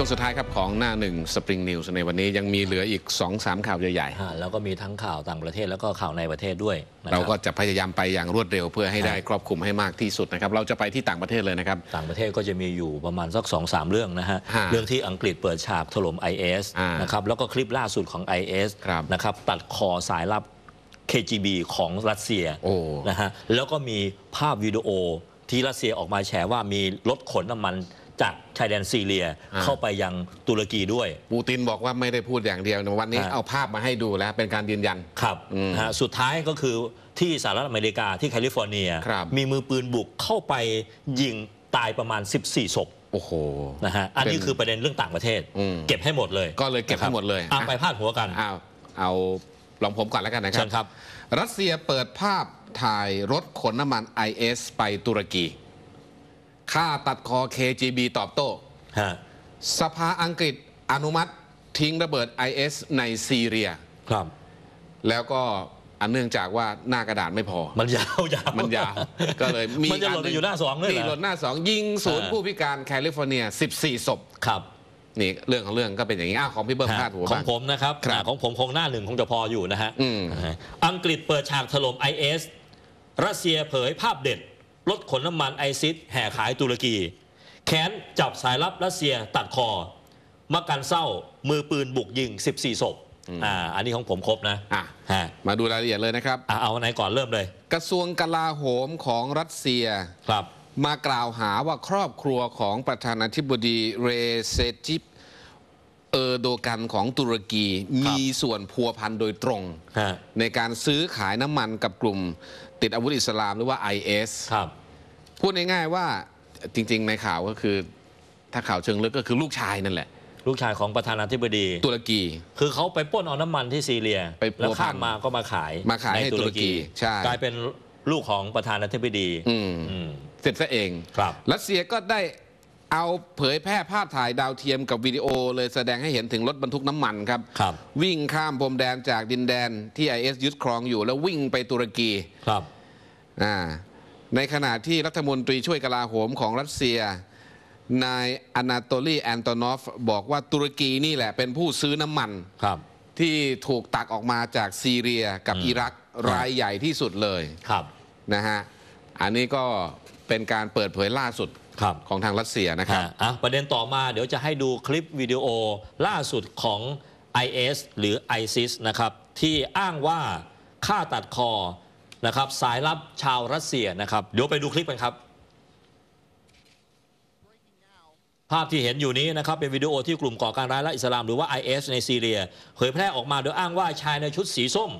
ช่วงสุดท้ายครับ ของหน้าหนึ่งสปริงนิวส์ในวันนี้ยังมีเหลืออีก2-3ข่าวใหญ่ๆแล้วก็มีทั้งข่าวต่างประเทศแล้วก็ข่าวในประเทศด้วยเราก็จะพยายามไปอย่างรวดเร็วเพื่อให้ได้ครอบคลุมให้มากที่สุดนะครับเราจะไปที่ต่างประเทศเลยนะครับต่างประเทศก็จะมีอยู่ประมาณสัก2-3 เรื่องนะฮะเรื่องที่อังกฤษเปิดฉากถล่ม IS นะครับแล้วก็คลิปล่าสุดของ IS นะครับตัดคอสายลับ KGB ของรัสเซียนะฮะแล้วก็มีภาพวิดีโอที่รัสเซียออกมาแฉว่ามีรถขนน้ำมันจากชายแดนซีเรียเข้าไปยังตุรกีด้วย ปูตินบอกว่าไม่ได้พูดอย่างเดียวในวันนี้เอาภาพมาให้ดูแล้วเป็นการยืนยัน ครับ สุดท้ายก็คือที่สหรัฐอเมริกาที่แคลิฟอร์เนีย มีมือปืนบุกเข้าไปยิงตายประมาณ 14 ศพ โอ้โห นะฮะ อันนี้คือประเด็นเรื่องต่างประเทศ เก็บให้หมดเลย ก็เลยเก็บให้หมดเลยเอาไปพาดหัวกันเอาเอาลองผมก่อนแล้วกันนะครับ รัสเซียเปิดภาพถ่ายรถขนน้ำมัน IS ไปตุรกีค่าตัดคอ KGB ตอบโต้สภาอังกฤษอนุมัติทิ้งระเบิด IS ในซีเรียครับ แล้วก็อันเนื่องจากว่าหน้ากระดาษ ไม่พอ มันยาว ยาวมันยาวก็เลยมีการหล่นอยู่ หน้าสองเลยหหล่นหน้าสองยิง ศูนย์ผู้พิการแคลิฟอร์เนีย 14ศพครับ นี่ เรื่องของเรื่องก็เป็นอย่างนี้อ้าวของพี่เบิร์ดพลาดหัวของผมนะครับาของผมคงหน้าหนึ่งคงจะพออยู่นะฮะอนะฮะอังกฤษเปิดฉากถล่ม IS รัสเซียเผยภาพเด็ดรถขนน้ำมันไอซิสแห่ขายตุรกีแค้นจับสายลับรัสเซียตัดคอมากันเศร้ามือปืนบุกยิง14ศพอ่าอันนี้ของผมครบนะอ่ะมาดูรายละเอียดเลยนะครับอเอาไหนก่อนเริ่มเลย กระทรวงกลาโหมของรัสเซีย ครับ มากล่าวหาว่าครอบครัวของประธานาธิบดีเรเซจิปเออโดกันของตุรกีมีส่วนพัวพันโดยตรงในการซื้อขายน้ำมันกับกลุ่มติดอาวุธอิสลามหรือว่า IS ครับพูดง่ายๆ ว่าจริง ๆ ในข่าวก็คือถ้าข่าวเชิงลึกก็คือลูกชายนั่นแหละ ลูกชายของประธานาธิบดี ตุรกี คือเขาไปป้นเอาน้ำมันที่ซีเรียไปแล้วข้ามมาก็มาขาย มาขายให้ตุรกีใช่กลายเป็นลูกของประธานาธิบดี อืมเสร็จซะเองครับรัสเซียก็ได้เอาเผยแพร่ภาพถ่ายดาวเทียมกับวิดีโอ เลยแสดงให้เห็นถึงรถบรรทุกน้ำมันครับครับ วิ่งข้ามพรมแดนจากดินแดนที่ไอเอสยึดครองอยู่ แล้ววิ่งไปตุรกีครับอ่าในขณะที่รัฐมนตรีช่วยกลาโหมของรัสเซียนายอนาโตลีแอนโตนอฟบอกว่า ตุรกีนี่แหละ เป็นผู้ซื้อน้ำมัน ที่ถูกตักออกมาจากซีเรียกับอิรัก รายใหญ่ที่สุดเลยนะฮะอันนี้ก็เป็นการเปิดเผยล่าสุดของทางรัสเซียนะครับอ่ะประเด็นต่อมาเดี๋ยวจะให้ดูคลิปวิดีโอล่าสุดของ IS หรือ ISIS นะครับ ที่อ้างว่าฆ่าตัดคอนะครับสายลับชาวรัสเซียนะครับเดี๋ยวไปดูคลิปกันครับ ภาพที่เห็นอยู่นี้นะครับเป็นวิดีโอที่กลุ่มก่อการร้ายและอิสลาม หรือว่า IS ในซีเรียเผยแพร่ออกมาโดยอ้างว่าชายในชุดสีส้ม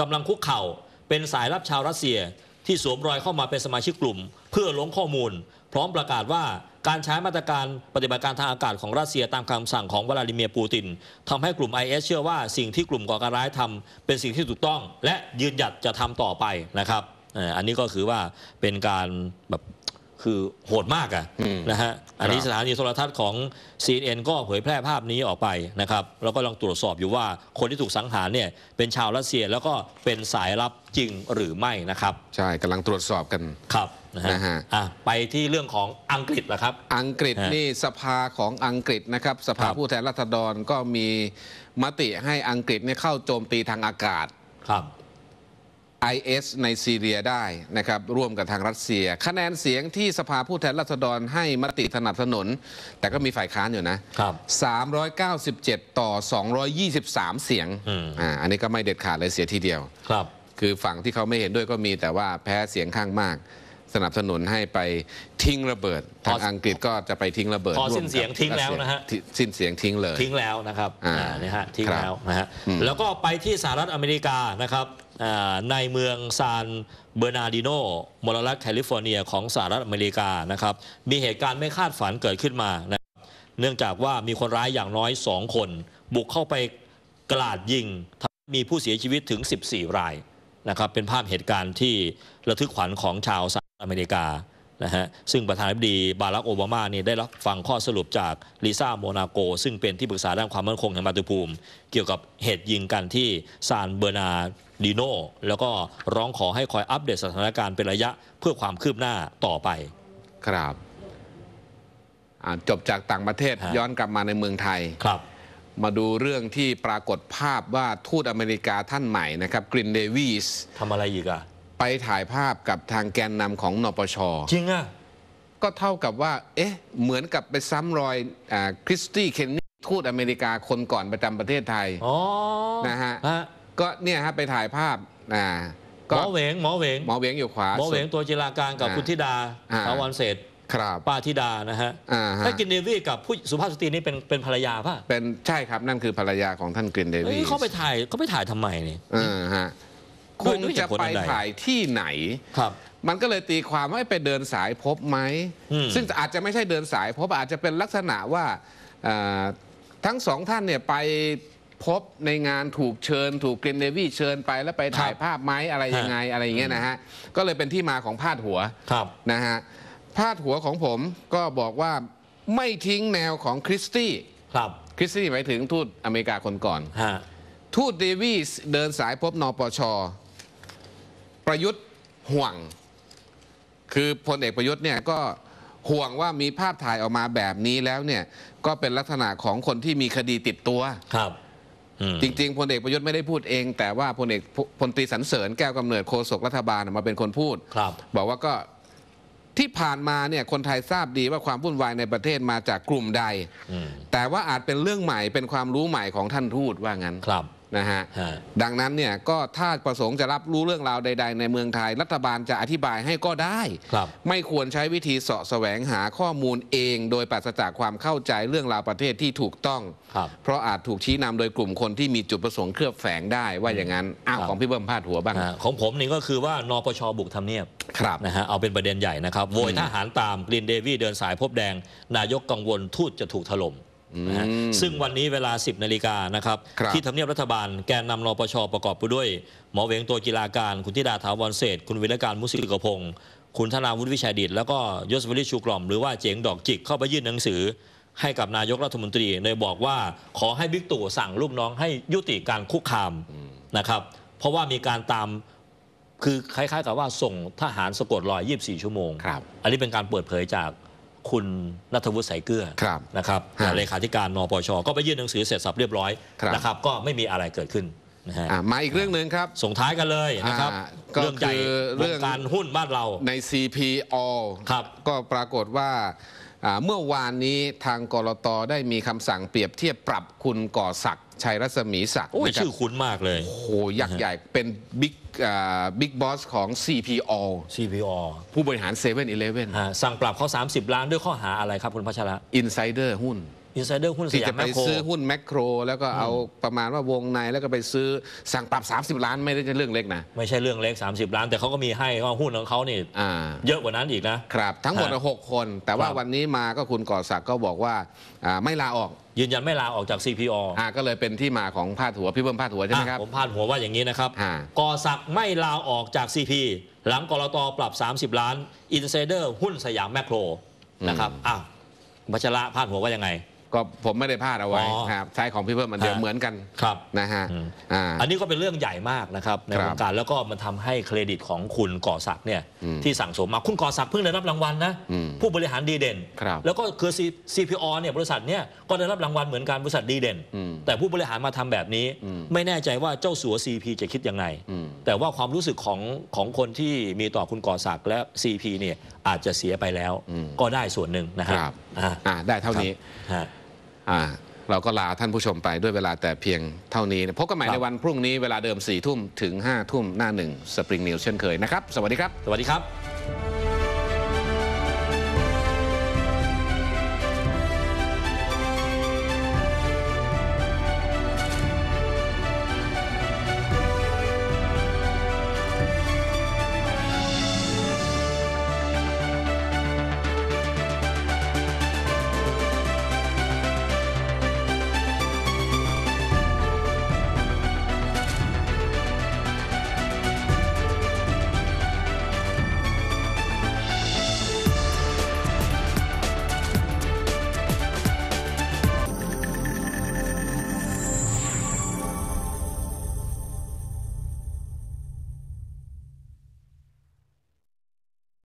กำลังคุกเข่า เป็นสายลับชาวรัสเซียที่สวมรอยเข้ามาเป็นสมาชิกกลุ่ม เพื่อล้งข้อมูล พร้อมประกาศว่าการใช้มาตรการปฏิบัติการทางอากาศของรัสเซียตามคำสั่งของวลาดิเมียร์ปูตินทำให้กลุ่ม IS เชื่อว่าสิ่งที่กลุ่มก่อการร้ายทำเป็นสิ่งที่ถูกต้อง และยืนหยัดจะทำต่อไปนะครับอันนี้ก็คือว่าเป็นการ แบบ คือโหดมากอะนะฮะอันนี้สถานีโทรทัศน์ของ CNN ก็เผยแพร่ภาพนี้ออกไปนะครับแล้วก็ลองตรวจสอบอยู่ว่าคนที่ถูกสังหารเนี่ยเป็นชาวรัสเซียแล้วก็เป็นสายลับจริงหรือไม่นะครับใช่กำลังตรวจสอบกันครับนะฮะไปที่เรื่องของอังกฤษละครับ อังกฤษนี่สภาของอังกฤษนะครับ สภาผู้แทนราษฎรก็มีมติให้อังกฤษเนี่ยเข้าโจมตีทางอากาศครับ IS ในซีเรียได้นะครับ ร่วมกับทางรัสเซีย คะแนนเสียงที่สภาผู้แทนราษฎรให้มติสนับสนุนแต่ก็มีฝ่ายค้านอยู่นะ ครับ397ต่อ223เสียงอ่าอันนี้ก็ไม่เด็ดขาดเลยเสียทีเดียวครับ คือฝั่งที่เขาไม่เห็นด้วยก็มีแต่ว่าแพ้เสียงข้างมากสนับสนุนให้ไปทิ้งระเบิด ทางอังกฤษก็จะไปทิ้งระเบิดพอสิ้นเสียงทิ้งแล้วนะฮะสิ้นเสียงทิ้งเลยทิ้งแล้วนะครับ อ่านี่ฮะทิ้งแล้วนะฮะแล้วก็ไปที่สหรัฐอเมริกานะครับในเมืองซานเบอร์นาดิโนมลรักแคลิฟอร์เนียของสหรัฐอเมริกานะครับ มีเหตุการณ์ไม่คาดฝันเกิดขึ้นมานะเนื่องจากว่ามีคนร้ายอย่างน้อยสองคน บุกเข้าไปกลาดยิงมีผู้เสียชีวิตถึง 14รายนะครับเป็นภาพเหตุการณ์ที่ระทึกขวัญของชาวสอเมริกานะฮะซึ่งประธานาธิบดีบารักโอบามาเนี่ยได้รับฟังข้อสรุปจากลิซ่าโมนาโกซึ่งเป็นที่ปรึกษาด้านความมั่นคงแห่งมาตุภูมิเกี่ยวกับเหตุยิงกันที่ซานเบอร์นาดิโนแล้วก็ร้องขอให้คอยอัปเดตสถานการณ์เป็นระยะเพื่อความคืบหน้าต่อไปครับจบจากต่างประเทศย้อนกลับมาในเมืองไทยครับ มาดูเรื่องที่ปรากฏภาพว่าทูตอเมริกาท่านใหม่นะครับกรินเดวิสทำอะไรอีกอะไปถ่ายภาพกับทางแกนนำของ นปช จริงอ่ะ ก็เท่ากับว่า เอ๊ะ เหมือนกับไปซ้ำรอยอาคริสตี้เคนนี่ทูตอเมริกาคนก่อนประจำประเทศไทย อ๋อนะฮะก็เนี่ยฮะไปถ่ายภาพอ่าหมอเหวง หมอเหวงหมอเวงอยู่ขวาหมอเหวง ตัวจิราการกับอคุณธิดาอาสาวันเศษครับ ป้าธิดานะฮะ่าถ้ากินเดวี่กับผู้สุภาพสตรีนี่เป็นเป็นภรรยาป่ะเป็นใช่ครับนั่นคือภรรยาของท่านกินเดวี่เขาไปถ่ายเขาไปถ่ายทำไมเนี่ยอ่าฮะคงจะไปถ่ายที่ไหนครับ มันก็เลยตีความว่าไปเดินสายพบไหม ซึ่งอาจจะไม่ใช่เดินสายพบอาจจะเป็นลักษณะว่าทั้งสองท่านเนี่ยไปพบในงานถูกเชิญ ถูกเกรนเดวี่เชิญไปแล้วไปถ่ายภาพไหมอะไรยังไง อะไรอย่างเงี้ยนะฮะ ก็เลยเป็นที่มาของพาดหัวนะฮะพาดหัวของผมก็บอกว่าไม่ทิ้งแนวของคริสตี้ครับ คริสตี้หมายถึงทูตอเมริกาคนก่อนทูตเดวีสเดินสายพบนปชประยุทธ์ห่วง คือพลเอกประยุทธ์เนี่ยก็ห่วงว่ามีภาพถ่ายออกมาแบบนี้แล้วเนี่ยก็เป็นลักษณะของคนที่มีคดีติดตัวครับจริงๆพลเอกประยุทธ์ไม่ได้พูดเอง แต่ว่าพลเอกพลตรีสรรเสริญแก้วกำเนิดโฆษกรัฐบาลมาเป็นคนพูดครับ บอกว่าก็ที่ผ่านมาเนี่ยคนไทยทราบดีว่าความวุ่นวายในประเทศมาจากกลุ่มใด แต่ว่าอาจเป็นเรื่องใหม่เป็นความรู้ใหม่ของท่านทูตว่างั้นครับนะฮะดังนั้นเนี่ยก็ถ้าประสงค์จะรับรู้เรื่องราวใดๆในเมืองไทย รัฐบาลจะอธิบายให้ก็ได้ ไม่ควรใช้วิธีเสาะแสวงหาข้อมูลเอง โดยปราศจากความเข้าใจเรื่องราวประเทศที่ถูกต้อง เพราะอาจถูกชี้นำโดยกลุ่มคนที่มีจุดประสงค์เคลือบแฝงได้ว่าอย่างนั้น อ้าวของพี่เบิ้มพาดหัวบ้างของผมนี่ก็คือว่านปชบุกทำเนียบนะฮะเอาเป็นประเด็นใหญ่นะครับ โวยทหารตามกลินเดวี่เดินสายพบแดง นายกกังวลทูตจะถูกถล่มซึ่งวันนี้เวลา 10นาฬิกานะครับรบที่ทำเนียบรัฐบาลแกนนำนปช ประกอบไปด้วย หมอเวงตัวกีฬาการ คุณธิดาถาวรเศษคุณวิรการมุสิกพงศ์คุณธนาวุฒิวิชัยดิตแล้วก็ยศวริชูกล่อม หรือว่าเจงดอกจิกเข้าไปยื่นหนังสือ ให้กับนายกรัฐมนตรีโดยบอกว่าขอให้บิ๊กตู่สั่งลูกน้องให้ยุติการคุกคามนะครับเพราะว่ามีการตามคือคล้ายๆ กับว่าส่งทหารสะกดรอย 24 ชั่วโมงครับอันนี้เป็นการเปิดเผยจากคุณนัทวุฒิสายเกลือนะครับเลขาธิการนปช ก็ไปยื่นหนังสือเสร็จสับเรียบร้อยนะครับก็ไม่มีอะไรเกิดขึ้นมาอีกเรื่องหนึ่งครับ ส่งท้ายกันเลยนะครับ เรื่องใหญ่เรื่องการหุ้นบ้านเราใน CPO ครับก็ปรากฏว่าเมื่อวานนี้ทางกรตได้มีคำสั่งเปรียบเทียบปรับคุณก่อศักดิ์ชัยรัศมีศักดิ์ชื่อคุ้นมากเลย โอ้ยักษ์ใหญ่เป็นบิ๊กบิ๊กบอสของ CPO CPO ผู้บริหาร7 e เ e ่ e อสั่งปรับเขา 30 ล้านด้วยข้อหาอะไรครับคุณพัชระ Insider หุ้นินไซเดอร์หุ้นสยามแมคโครซื้อหุ้นแมคโครแล้วก็เอาประมาณว่าวงในแล้วก็ไปซื้อสั่งปรับ 30 ล้าน ไม่ได้จะเรื่องเล็กนะ ไม่ใช่เรื่องเล็ก 30 ล้าน แต่เขาก็มีให้ว่าหุ้นของเขาเนี่ยเยอะกว่านั้นอีกนะ ครับ ทั้งหมดหกคน แต่ว่าวันนี้มาก็คุณก่อศักดิ์ก็บอกว่าไม่ลาออกยืนยันไม่ลาออกจาก CPO อ่าก็เลยเป็นที่มาของพาดหัวพี่เบิ้มพาดหัวใช่ไหมครับผมพาดหัวว่าอย่างนี้นะครับก่อศักดิ์ไม่ลาออกจาก CP หลังกรตปรับ 30 ล้านอินไซเดอร์ หุ้นสยามแมคโครนะครับอ้าวบัชระพาดหัวว่ายังไงก็ผมไม่ได้พลาดเอาไว้ครับใช้ของพี่เพิ่มมันเดียวะเหมือนกันครับนะฮะอันนี้ก็เป็นเรื่องใหญ่มากนะครับในวงการแล้วก็มันทำให้เครดิตของคุณก่อศักดิ์เนี่ยที่สั่งสมมาคุณก่อศักดิ์เพิ่งได้รับรางวัลนะผู้บริหารดีเด่นแล้วก็คือพีออเนี่ยบริษัทเนี่ยก็ได้รับรางวัลเหมือนกันบริษัทดีเด่น แต่ผู้บริหารมาทำแบบนี้ ไม่แน่ใจว่าเจ้าสัว CP จะคิดยังไง แต่ว่าความรู้สึกของของคนที่มีต่อคุณก่อศักดิ์และ CP เนี่ยอาจจะเสียไปแล้ว ก็ได้ส่วนหนึ่งนะครับอ่าได้เท่านี้ฮะ่าเราก็ลาท่านผู้ชมไปด้วยเวลาแต่เพียงเท่านี้ พบกันใหม่ในวันพรุ่งนี้เวลาเดิม4ี่ทุ่มถึง5้าทุ่มหน้าหนึ่งสปริงนิวเช่นเคยนะครับ สวัสดีครับ สวัสดีครับ